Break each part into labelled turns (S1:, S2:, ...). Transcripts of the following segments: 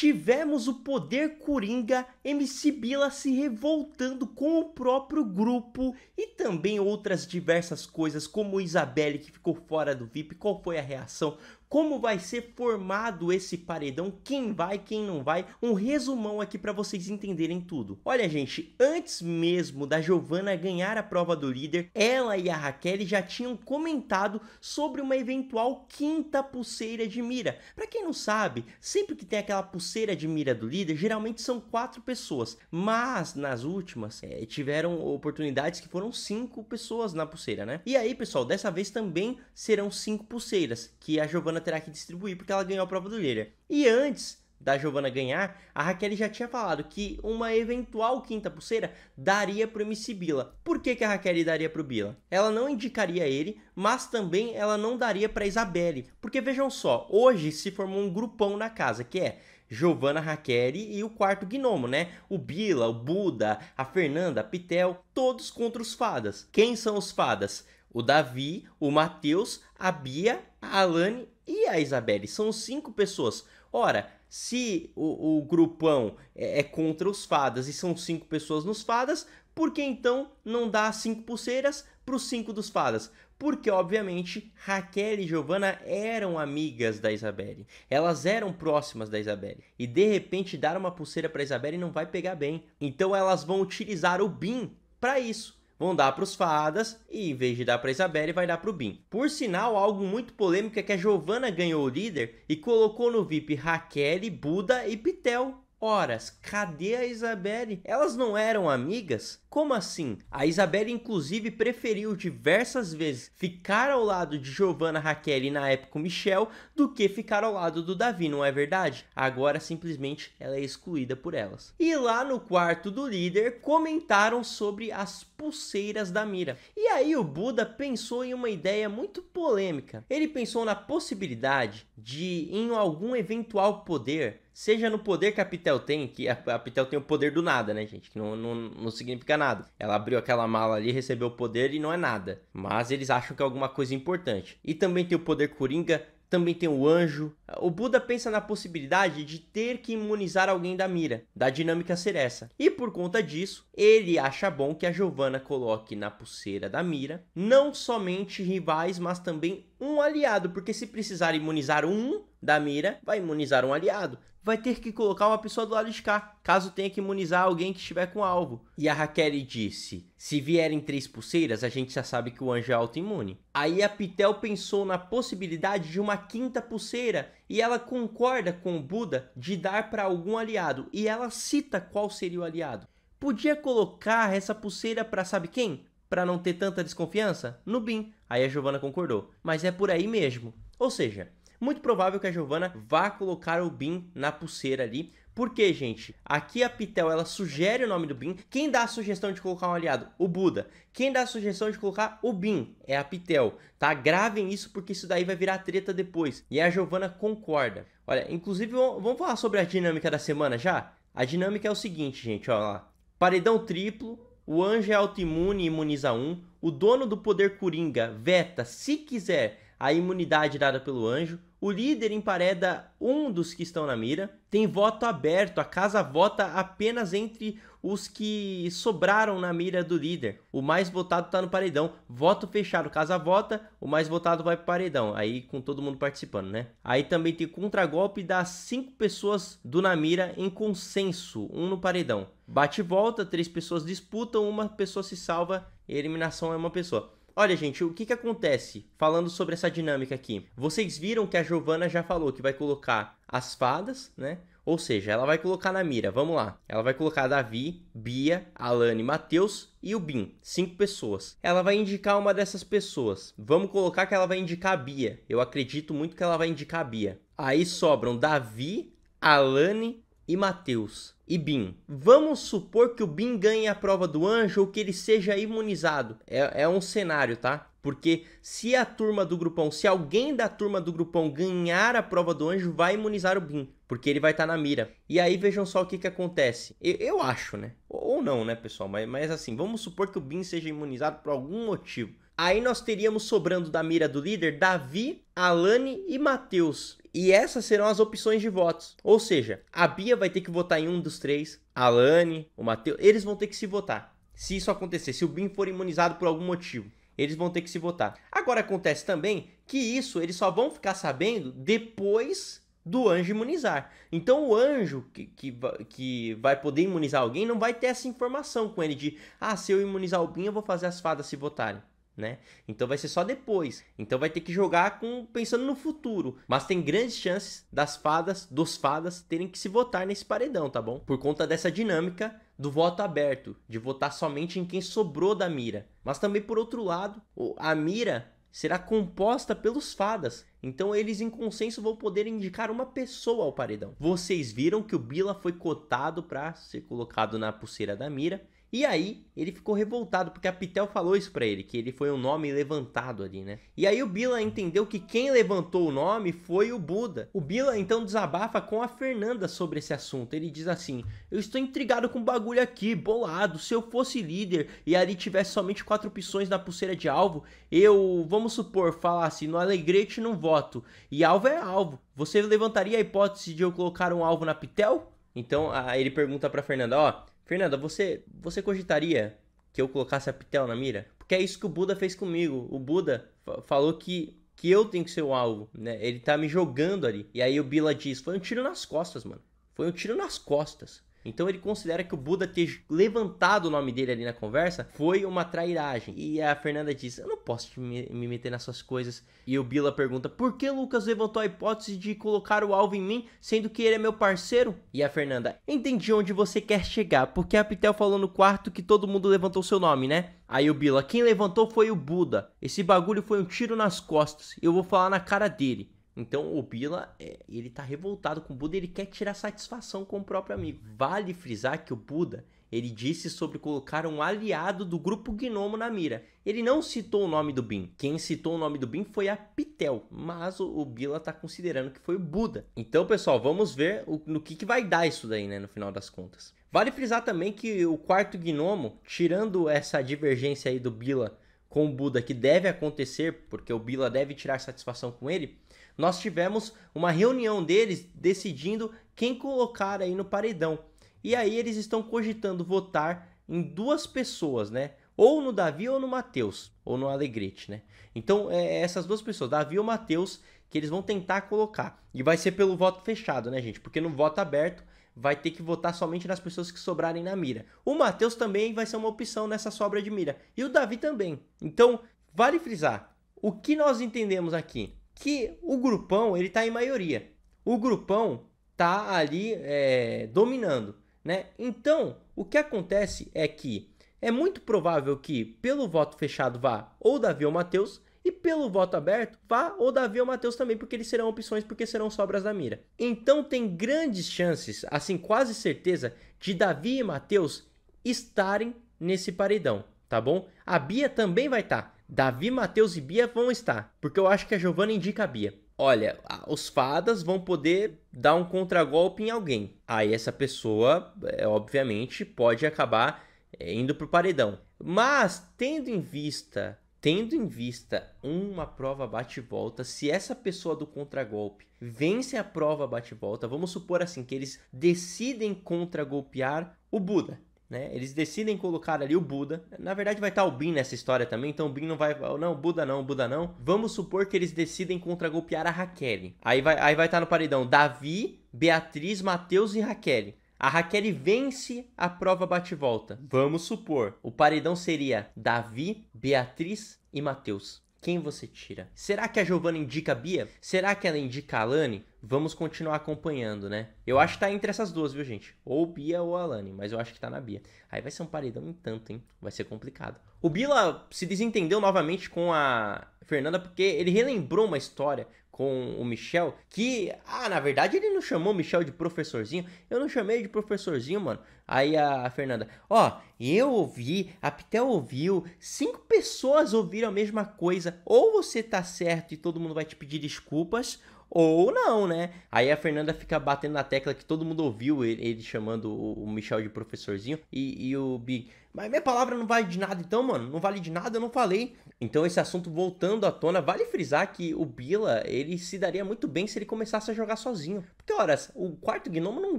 S1: tivemos o poder coringa, MC Bila se revoltando com o próprio grupo e também outras diversas coisas, como Isabelle que ficou fora do VIP, qual foi a reação, como vai ser formado esse paredão, quem vai, quem não vai, um resumão aqui para vocês entenderem tudo. Olha, gente, antes mesmo da Giovana ganhar a prova do líder, ela e a Raquel já tinham comentado sobre uma eventual quinta pulseira de mira. Para quem não sabe, sempre que tem aquela pulseira de mira do líder, geralmente são quatro pessoas, mas nas últimas é, tiveram oportunidades que foram cinco pessoas na pulseira, né? E aí, pessoal, dessa vez também serão cinco pulseiras que a Giovana terá que distribuir porque ela ganhou a prova do Lira. E antes da Giovana ganhar, a Raquel já tinha falado que uma eventual quinta pulseira daria pro MC Bila. Por que, que a Raquel daria pro Bila? Ela não indicaria ele, mas também ela não daria pra Isabelle. Porque vejam só, hoje se formou um grupão na casa, que é Giovanna Raquel e o quarto gnomo, né? O Bila, o Buda, a Fernanda, a Pitel, todos contra os fadas. Quem são os fadas? o Davi, o Matheus, a Bia, a Alane e a Isabelle. São cinco pessoas. Ora, se o, o grupão é, é, contra os fadas e são cinco pessoas nos fadas, por que então não dá cinco pulseiras para os cinco dos fadas? Porque, obviamente, Raquel e Giovanna eram amigas da Isabelle. Elas eram próximas da Isabelle. E, de repente, dar uma pulseira para Isabelle não vai pegar bem. Então, elas vão utilizar o BIM para isso vão dar para os fadas e em vez de dar para Isabelle vai dar para o Bin. Por sinal, algo muito polêmico é que a Giovanna ganhou o líder e colocou no VIP Raquel, Buda e Pitel. Horas, cadê a Isabelle? Elas não eram amigas? Como assim? A Isabelle inclusive preferiu diversas vezes ficar ao lado de Giovanna Raquel e na época Michel do que ficar ao lado do Davi, não é verdade? Agora simplesmente ela é excluída por elas. E lá no quarto do líder comentaram sobre as pulseiras da mira. E aí o Buda pensou em uma ideia muito polêmica. Ele pensou na possibilidade de em algum eventual poder seja no poder que a Pitel tem, que a, Pitel tem o poder do nada, né, gente? Que não, não, não significa nada. Ela abriu aquela mala ali, recebeu o poder e não é nada. Mas eles acham que é alguma coisa importante. E também tem o poder Coringa, também tem o anjo, o Buda pensa na possibilidade de ter que imunizar alguém da mira, da dinâmica ser essa. E por conta disso, ele acha bom que a Giovanna coloque na pulseira da mira não somente rivais, mas também um aliado, porque se precisar imunizar um da mira, vai imunizar um aliado. Vai ter que colocar uma pessoa do lado de cá, caso tenha que imunizar alguém que estiver com alvo. E a Raquel disse: se vierem três pulseiras, a gente já sabe que o anjo é autoimune. Aí a Pitel pensou na possibilidade de uma quinta pulseira e ela concorda com o Buda de dar para algum aliado e ela cita qual seria o aliado. Podia colocar essa pulseira para sabe quem? Para não ter tanta desconfiança? No Bin. Aí a Giovanna concordou. Mas é por aí mesmo. Ou seja, muito provável que a Giovanna vá colocar o Bin na pulseira ali porque, gente, aqui a Pitel ela sugere o nome do Bin. Quem dá a sugestão de colocar um aliado? O Buda. Quem dá a sugestão de colocar o Bin é a Pitel, tá? Gravem isso porque isso daí vai virar treta depois. E a Giovana concorda. Olha, inclusive vamos falar sobre a dinâmica da semana já? A dinâmica é o seguinte, gente, olha lá. Paredão triplo, o anjo é autoimune e imuniza um, o dono do poder coringa veta se quiser a imunidade dada pelo anjo, o líder empareda um dos que estão na mira, tem voto aberto, a casa vota apenas entre os que sobraram na mira do líder. O mais votado está no paredão, voto fechado, casa vota, o mais votado vai para o paredão, aí com todo mundo participando, né? Aí também tem contragolpe das cinco pessoas do na mira em consenso, um no paredão. Bate e volta, três pessoas disputam, uma pessoa se salva, eliminação é uma pessoa. Olha, gente, o que, que acontece falando sobre essa dinâmica aqui? Vocês viram que a Giovanna já falou que vai colocar as fadas, né? Ou seja, ela vai colocar na mira, vamos lá. Ela vai colocar Davi, Bia, Alane, Matheus e o Bin, cinco pessoas. Ela vai indicar uma dessas pessoas. Vamos colocar que ela vai indicar a Bia. Eu acredito muito que ela vai indicar a Bia. Aí sobram Davi, Alane, e Mateus e Bin. Vamos supor que o Bin ganhe a prova do anjo ou que ele seja imunizado. É, é um cenário, tá? Porque se a turma do grupão, se alguém da turma do grupão ganhar a prova do anjo, vai imunizar o Bin, porque ele vai estar tá na mira. E aí vejam só o que que acontece. Eu, eu acho, né? Ou, não, né, pessoal? Mas, mas assim, vamos supor que o Bin seja imunizado por algum motivo. Aí nós teríamos sobrando da mira do líder Davi, Alane e Matheus. E essas serão as opções de votos. Ou seja, a Bia vai ter que votar em um dos três, Alane, o Matheus, eles vão ter que se votar. Se isso acontecer, se o BIM for imunizado por algum motivo, eles vão ter que se votar. Agora acontece também que isso eles só vão ficar sabendo depois do anjo imunizar. Então o anjo que, que, que, vai poder imunizar alguém não vai ter essa informação com ele de ah, se eu imunizar o Bin, eu vou fazer as fadas se votarem né? Então vai ser só depois. Então vai ter que jogar com pensando no futuro. Mas tem grandes chances das fadas, dos fadas, terem que se votar nesse paredão, tá bom? Por conta dessa dinâmica do voto aberto, de votar somente em quem sobrou da mira. Mas também por outro lado, a mira será composta pelos fadas. Então eles em consenso vão poder indicar uma pessoa ao paredão. Vocês viram que o Bila foi cotado para ser colocado na pulseira da mira e aí, ele ficou revoltado porque a Pitel falou isso para ele, que ele foi um nome levantado ali, né? E aí o Bila entendeu que quem levantou o nome foi o Buda. O Bila então desabafa com a Fernanda sobre esse assunto. Ele diz assim: "Eu estou intrigado com o bagulho aqui, bolado. Se eu fosse líder e ali tivesse somente quatro opções na pulseira de alvo, eu, vamos supor, falasse no Alegrete não voto. E alvo é alvo. Você levantaria a hipótese de eu colocar um alvo na Pitel?" Então, ele pergunta para Fernanda, ó, Fernanda, você, você cogitaria que eu colocasse a Pitel na mira? Porque é isso que o Buda fez comigo. O Buda falou que que eu tenho que ser o alvo, né? Ele tá me jogando ali. E aí o Bila diz: "Foi um tiro nas costas, mano. Foi um tiro nas costas." Então ele considera que o Buda ter levantado o nome dele ali na conversa foi uma trairagem. E a Fernanda diz: Eu não posso me meter nas suas coisas. E o Bila pergunta: Por que Lucas levantou a hipótese de colocar o alvo em mim, sendo que ele é meu parceiro? E a Fernanda: Entendi onde você quer chegar, porque a Pitel falou no quarto que todo mundo levantou seu nome, né? Aí o Bila: Quem levantou foi o Buda. Esse bagulho foi um tiro nas costas. Eu vou falar na cara dele. Então o Bila, é, ele tá revoltado com o Buda, ele quer tirar satisfação com o próprio amigo. Vale frisar que o Buda, ele disse sobre colocar um aliado do grupo gnomo na mira. Ele não citou o nome do Bin. Quem citou o nome do Bin foi a Pitel, mas o Bila tá considerando que foi o Buda. Então, pessoal, vamos ver no que, que vai dar isso daí, né, no final das contas. Vale frisar também que o quarto gnomo, tirando essa divergência aí do Bila com o Buda, que deve acontecer, porque o Bila deve tirar satisfação com ele, nós tivemos uma reunião deles decidindo quem colocar aí no paredão. E aí eles estão cogitando votar em duas pessoas, né? Ou no Davi ou no Matheus, ou no Alegrete, né? Então, é, é essas duas pessoas, Davi ou Matheus, que eles vão tentar colocar. E vai ser pelo voto fechado, né, gente? Porque no voto aberto vai ter que votar somente nas pessoas que sobrarem na mira. O Matheus também vai ser uma opção nessa sobra de mira. E o Davi também. Então, vale frisar, o que nós entendemos aqui? que o grupão ele está em maioria. O grupão está ali é, dominando. Né? Então, o que acontece é que é muito provável que pelo voto fechado vá ou Davi ou Matheus, e pelo voto aberto, vá ou Davi ou Matheus também, porque eles serão opções, porque serão sobras da mira. Então tem grandes chances, assim quase certeza, de Davi e Matheus estarem nesse paredão, tá bom? A Bia também vai estar. Tá. Davi, Matheus e Bia vão estar, porque eu acho que a Giovana indica a Bia. Olha, os fadas vão poder dar um contragolpe em alguém. Aí essa pessoa, é, obviamente, pode acabar é, indo pro paredão. Mas tendo em vista, tendo em vista uma prova bate-volta, se essa pessoa do contragolpe vence a prova bate-volta, vamos supor assim que eles decidem contragolpear o Buda. Né? Eles decidem colocar ali o Buda. Na verdade, vai estar o Bin nessa história também, então o Bin não vai. Oh, não, Buda não, Buda não. Vamos supor que eles decidem contragolpear a Raquel. Aí vai aí vai estar no paredão Davi, Beatriz, Mateus e Raquel. A Raquel vence a prova bate-volta. Vamos supor, o paredão seria Davi, Beatriz e Mateus. Quem você tira? Será que a Giovana indica a Bia? Será que ela indica a Alane? Vamos continuar acompanhando, né? Eu acho que tá entre essas duas, viu, gente? Ou Bia ou Alane, mas eu acho que tá na Bia. Aí vai ser um paredão em tanto, hein? Vai ser complicado. O Bila se desentendeu novamente com a Fernanda porque ele relembrou uma história com o Michel, que, ah, na verdade ele não chamou o Michel de professorzinho, eu não chamei de professorzinho, mano. Aí a Fernanda, ó, eu ouvi, a Pitel ouviu, cinco pessoas ouviram a mesma coisa, ou você tá certo e todo mundo vai te pedir desculpas, ou não, né? Aí a Fernanda fica batendo na tecla que todo mundo ouviu ele, ele chamando o Michel de professorzinho e, e o Big. Mas minha palavra não vale de nada, então, mano. Não vale de nada, eu não falei. Então, esse assunto voltando à tona, vale frisar que o Bila, ele se daria muito bem se ele começasse a jogar sozinho. Porque, olha o quarto gnomo não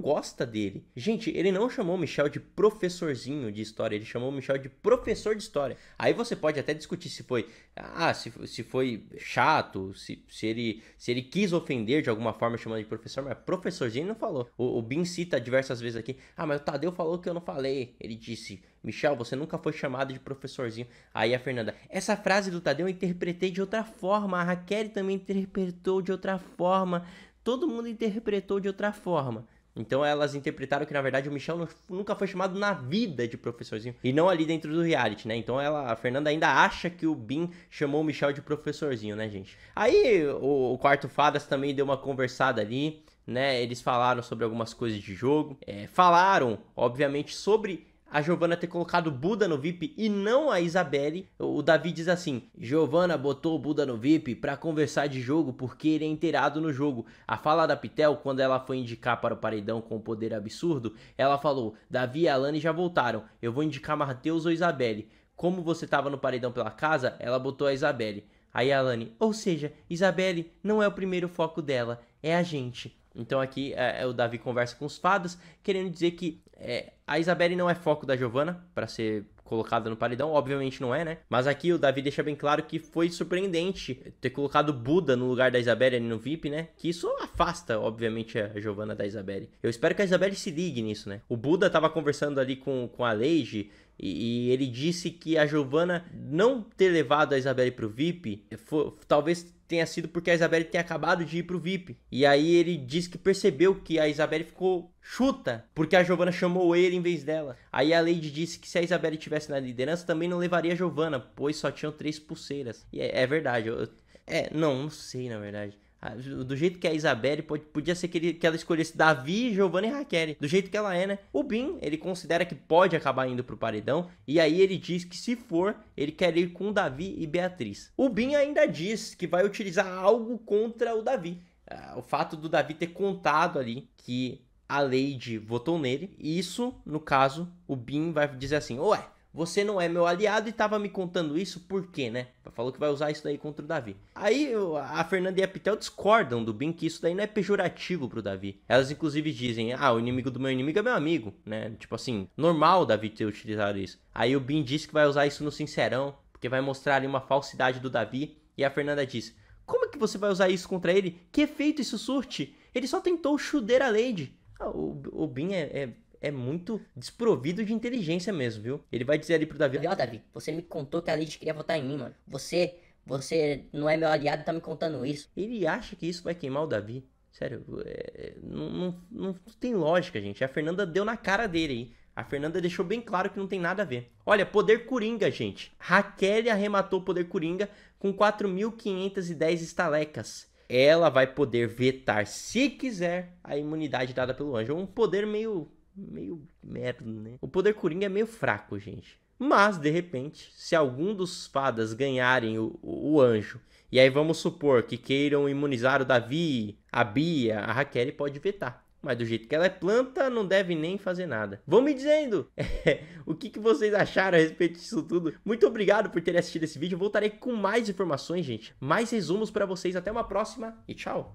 S1: gosta dele. Gente, ele não chamou o Michel de professorzinho de história, ele chamou o Michel de professor de história. Aí você pode até discutir se foi. Ah, se, se foi chato, se, se, ele, se ele quis ofender de alguma forma chamando de professor, mas professorzinho não falou. O, o Bin cita diversas vezes aqui. Ah, mas o Tadeu falou que eu não falei. Ele disse Michel, você nunca foi chamado de professorzinho. Aí a Fernanda, essa frase do Tadeu eu interpretei de outra forma. A Raquel também interpretou de outra forma. Todo mundo interpretou de outra forma. Então elas interpretaram que na verdade o Michel nunca foi chamado na vida de professorzinho e não ali dentro do reality, né? Então ela, a Fernanda ainda acha que o Bin chamou o Michel de professorzinho, né, gente? Aí o, o quarto Fadas também deu uma conversada ali, né? Eles falaram sobre algumas coisas de jogo, é, falaram obviamente sobre a Giovana ter colocado o Buda no VIP e não a Isabelle. O Davi diz assim: Giovana botou o Buda no VIP para conversar de jogo porque ele é inteirado no jogo. A fala da Pitel, quando ela foi indicar para o paredão com o poder absurdo, ela falou: Davi e Alane já voltaram, eu vou indicar Matheus ou Isabelle. Como você estava no paredão pela casa, ela botou a Isabelle. Aí a Alane, ou seja, Isabelle não é o primeiro foco dela, é a gente. Então aqui é, é, o Davi conversa com os fadas, querendo dizer que é, a Isabelle não é foco da Giovanna para ser colocada no paredão, obviamente não é, né? Mas aqui o Davi deixa bem claro que foi surpreendente ter colocado Buda no lugar da Isabelle ali no VIP, né? Que isso afasta, obviamente, a Giovanna da Isabelle. Eu espero que a Isabelle se ligue nisso, né? O Buda tava conversando ali com, com a Leige e, e ele disse que a Giovanna não ter levado a Isabelle pro VIP foi, talvez tenha sido porque a Isabelle tinha acabado de ir pro VIP. E aí ele disse que percebeu que a Isabelle ficou chuta, porque a Giovanna chamou ele em vez dela. Aí a Lady disse que se a Isabelle tivesse na liderança, também não levaria a Giovanna, pois só tinham três pulseiras. E é, é verdade, eu, é, não, não sei na verdade. Ah, do jeito que a Isabelle podia ser que, ele, que ela escolhesse Davi, Giovanna e Raquel. Do jeito que ela é, né? O Bin, ele considera que pode acabar indo pro paredão. E aí ele diz que se for, ele quer ir com Davi e Beatriz. O Bin ainda diz que vai utilizar algo contra o Davi. Ah, o fato do Davi ter contado ali que a Lady votou nele. E isso, no caso, o Bin vai dizer assim: Ué, você não é meu aliado e tava me contando isso, por quê, né? Falou que vai usar isso daí contra o Davi. Aí a Fernanda e a Pitel discordam do Bin que isso daí não é pejorativo pro Davi. Elas inclusive dizem, ah, o inimigo do meu inimigo é meu amigo, né? Tipo assim, normal o Davi ter utilizado isso. Aí o Bin diz que vai usar isso no Sincerão, porque vai mostrar ali uma falsidade do Davi. E a Fernanda diz, como é que você vai usar isso contra ele? Que efeito isso surte? Ele só tentou chuder a Lady. Ah, o, o Bin é, é é muito desprovido de inteligência mesmo, viu? Ele vai dizer ali pro Davi: Ó, oh, Davi, você me contou que a Lady queria votar em mim, mano. Você. Você não é meu aliado e tá me contando isso. Ele acha que isso vai queimar o Davi. Sério, é, não, não, não tem lógica, gente. A Fernanda deu na cara dele aí. A Fernanda deixou bem claro que não tem nada a ver. Olha, poder coringa, gente. Raquel arrematou o poder coringa com 4.510 estalecas. Ela vai poder vetar, se quiser, a imunidade dada pelo anjo. É um poder meio meio merda, né? O poder Coringa é meio fraco, gente. Mas, de repente, se algum dos fadas ganharem o, o, o anjo, e aí vamos supor que queiram imunizar o Davi, a Bia, a Raquel, pode vetar. Mas do jeito que ela é planta, não deve nem fazer nada. Vão me dizendo o que, que vocês acharam a respeito disso tudo. Muito obrigado por terem assistido esse vídeo. Voltarei com mais informações, gente. Mais resumos para vocês. Até uma próxima e tchau.